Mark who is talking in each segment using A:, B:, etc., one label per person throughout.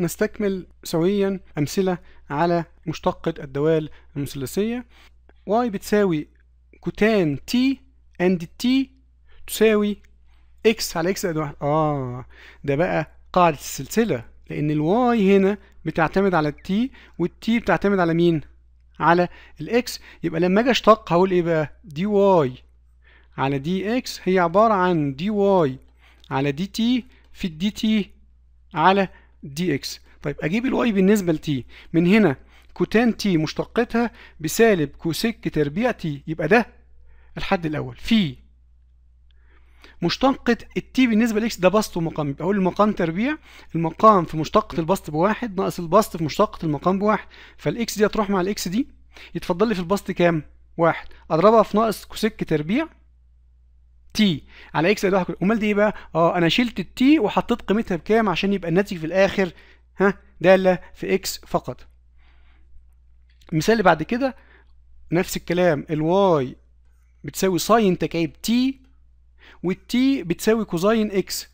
A: نستكمل سويا أمثلة على مشتقة الدوال المثلثية y بتساوي كتان t and t تساوي x على x زائد واحد آه ده بقى قاعدة السلسلة لأن الواي هنا بتعتمد على التي والتي بتعتمد على مين؟ على الاكس يبقى لما اجي اشتق هقول ايه بقى؟ دي واي على دي اكس هي عبارة عن دي واي على دي تي في الدي تي على دي اكس طيب اجيب الواي بالنسبه لتي من هنا كوتان تي مشتقتها بسالب كوسك تربيع تي يبقى ده الحد الاول في مشتقة التي بالنسبة لإكس ده بسط ومقام يبقى أقول المقام تربيع المقام في مشتقة البسط بواحد ناقص البسط في مشتقة المقام بواحد فالإكس دي هتروح مع الإكس دي يتفضل لي في البسط كام؟ واحد أضربها في ناقص كوسك تربيع تي على اكس زائد 1 امال دي ايه بقى اه انا شلت التي وحطيت قيمتها بكام عشان يبقى الناتج في الاخر ها داله في اكس فقط المثال اللي بعد كده نفس الكلام الواي بتساوي ساين تكعيب تي والتي بتساوي كوزاين اكس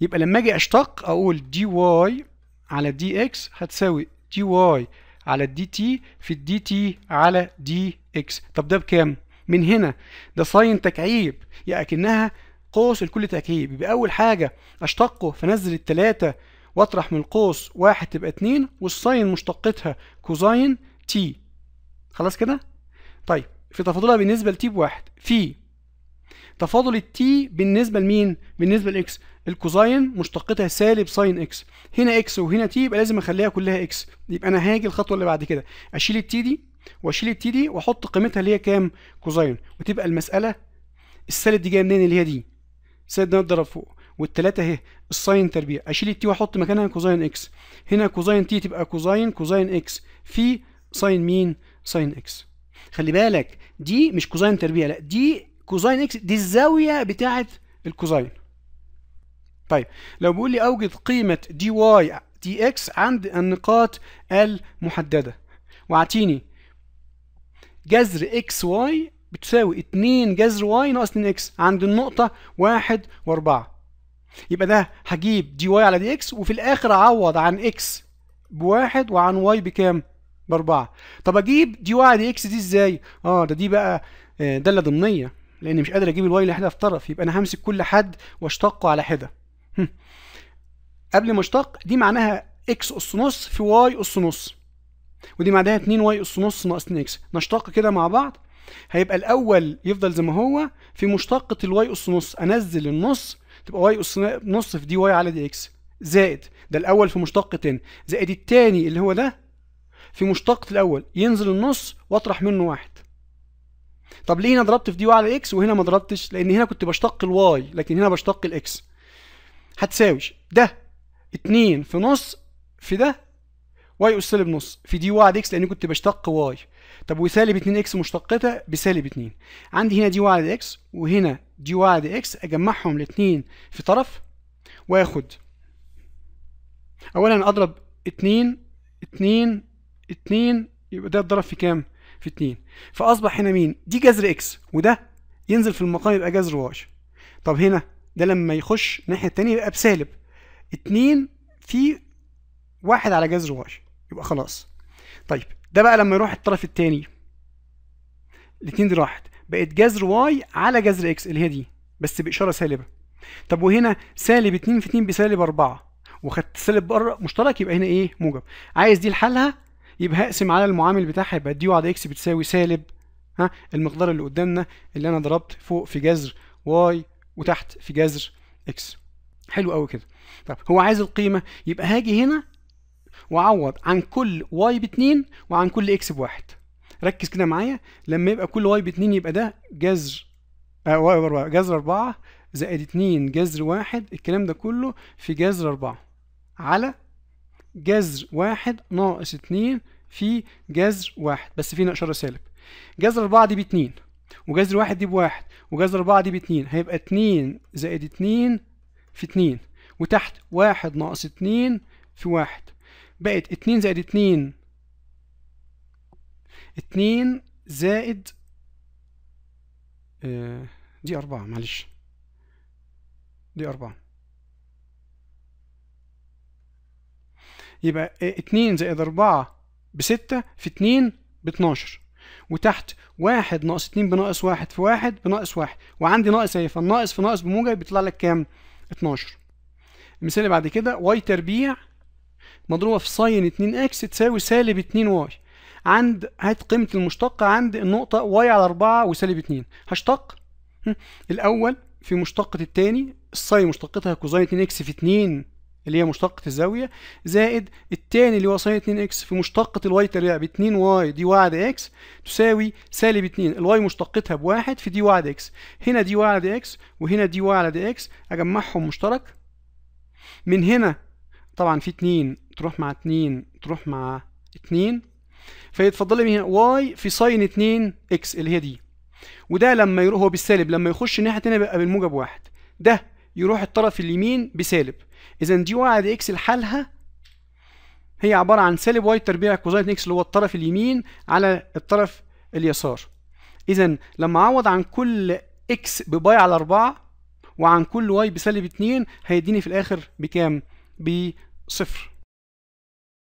A: يبقى لما اجي اشتق اقول دي واي على دي اكس هتساوي دي واي على الدي تي في الدي تي على دي اكس طب ده بكام من هنا ده ساين تكعيب اكنها قوس الكل تكعيب يبقى أول حاجة أشتقه فنزل التلاتة واطرح من القوس واحد تبقى اتنين والساين مشتقتها كوزاين تي خلاص كده؟ طيب في تفاضلها بالنسبة لتي بواحد في تفاضل التي بالنسبة لمين؟ بالنسبة لإكس الكوزاين مشتقتها سالب ساين إكس هنا إكس وهنا تي يبقى لازم أخليها كلها إكس يبقى أنا هاجي الخطوة اللي بعد كده أشيل التي دي واشيل التي دي واحط قيمتها اللي هي كام كوزين وتبقى المساله السالب دي جايه منين اللي هي دي سالب ده اتضرب فوق والتلاته اهي الساين تربيع اشيل التي واحط مكانها كوزين اكس هنا كوزين تي تبقى كوزين كوزين اكس في ساين مين ساين اكس خلي بالك دي مش كوزين تربيع لا دي كوزين اكس دي الزاويه بتاعه الكوزين طيب لو بيقول لي اوجد قيمه دي واي دي اكس عند النقاط المحدده واعطيني جذر اكس واي بتساوي 2 جذر واي ناقص 2 اكس عند النقطه 1 و4 يبقى ده هجيب دي واي على دي اكس وفي الاخر اعوض عن اكس بواحد وعن واي بكام باربعة طب اجيب دي واي على دي اكس دي ازاي اه ده دي بقى آه، داله ضمنيه لان مش قادر اجيب الواي لحده في طرف يبقى انا همسك كل حد واشتقه على حده قبل ما اشتق دي معناها اكس اس نص في واي اس نص ودي معناها 2 واي اس نص ناقص 2 اكس نشتق كده مع بعض هيبقى الاول يفضل زي ما هو في مشتقة الواي اس نص انزل النص تبقى واي اس نص في دي واي على دي اكس زائد ده الاول في مشتقة زائد التاني اللي هو ده في مشتقة الاول ينزل النص واطرح منه واحد طب ليه انا ضربت في دي واي على اكس وهنا ما ضربتش لان هنا كنت بشتق الواي لكن هنا بشتق الاكس هتساوي ده 2 في نص في ده واي اس سالب نص في دي واحد اكس لاني كنت بشتق واي طب وسالب 2 اكس مشتقتها بسالب 2 عندي هنا دي واحد اكس وهنا دي واحد اكس اجمعهم الاثنين في طرف واخد اولا اضرب 2 2 2 يبقى ده اتضرب في كام؟ في 2 فاصبح هنا مين؟ دي جذر اكس وده ينزل في المقام يبقى جذر واي طب هنا ده لما يخش الناحيه الثانيه يبقى بسالب 2 في واحد على جذر واي يبقى خلاص طيب ده بقى لما يروح الطرف الثاني الاثنين دي راحت بقت جذر واي على جذر اكس اللي هي دي بس باشاره سالبه طب وهنا سالب 2 في 2 بسالب 4 وخدت سالب بره مشترك يبقى هنا ايه موجب عايز دي لحالها يبقى هقسم على المعامل بتاعها يبقى دي على اكس بتساوي سالب ها المقدار اللي قدامنا اللي انا ضربت فوق في جذر واي وتحت في جذر اكس حلو قوي كده طب هو عايز القيمه يبقى هاجي هنا واعوض عن كل واي باتنين وعن كل اكس بواحد ركز كده معايا لما يبقى كل واي باتنين يبقى ده جذر آه، واي واي باربعة جذر أربعة زائد اتنين جذر واحد الكلام ده كله في جذر أربعة على جذر واحد ناقص اتنين في جذر واحد بس في نقشرة سالب جذر أربعة دي باتنين وجذر واحد دي بواحد وجذر أربعة دي باتنين هيبقى اتنين زائد اتنين في اتنين وتحت واحد ناقص اتنين في واحد بقت 2 زائد 2 2 زائد آه، دي 4 معلش دي 4 يبقى 2 آه، زائد 4 ب 6 في 2 ب 12 وتحت 1 ناقص 2 بناقص 1 في 1 بناقص 1 وعندي ناقص اهي فالناقص في ناقص بموجب بيطلع لك كام؟ 12 المثال اللي بعد كده واي تربيع مضروبه في ساين 2 اكس تساوي سالب 2 واي عند هات قيمه المشتقه عند النقطه واي على 4 وسالب 2 هشتق الاول في مشتقه الثاني الساين مشتقتها كوزين 2 اكس في 2 اللي هي مشتقة الزاوية زائد الثاني اللي هو ساين 2 اكس في مشتقة الواي تربيع ب 2 واي دي واي على اكس تساوي سالب 2 الواي مشتقتها بواحد في دي واي على اكس هنا دي واي على دي اكس وهنا دي واي على دي اكس اجمعهم مشترك من هنا طبعا في 2 تروح مع 2 تروح مع 2 فيتفضل لي هنا واي في ساين 2 اكس اللي هي دي وده لما يروح هو بالسالب لما يخش الناحيه الثانيه بيبقى بالموجب واحد ده يروح الطرف اليمين بسالب اذا دي واحد اكس لحالها هي عباره عن سالب واي تربيع كوزاين اكس اللي هو الطرف اليمين على الطرف اليسار اذا لما اعوض عن كل اكس بباي على 4 وعن كل واي بسالب 2 هيديني في الاخر بكام ب صفر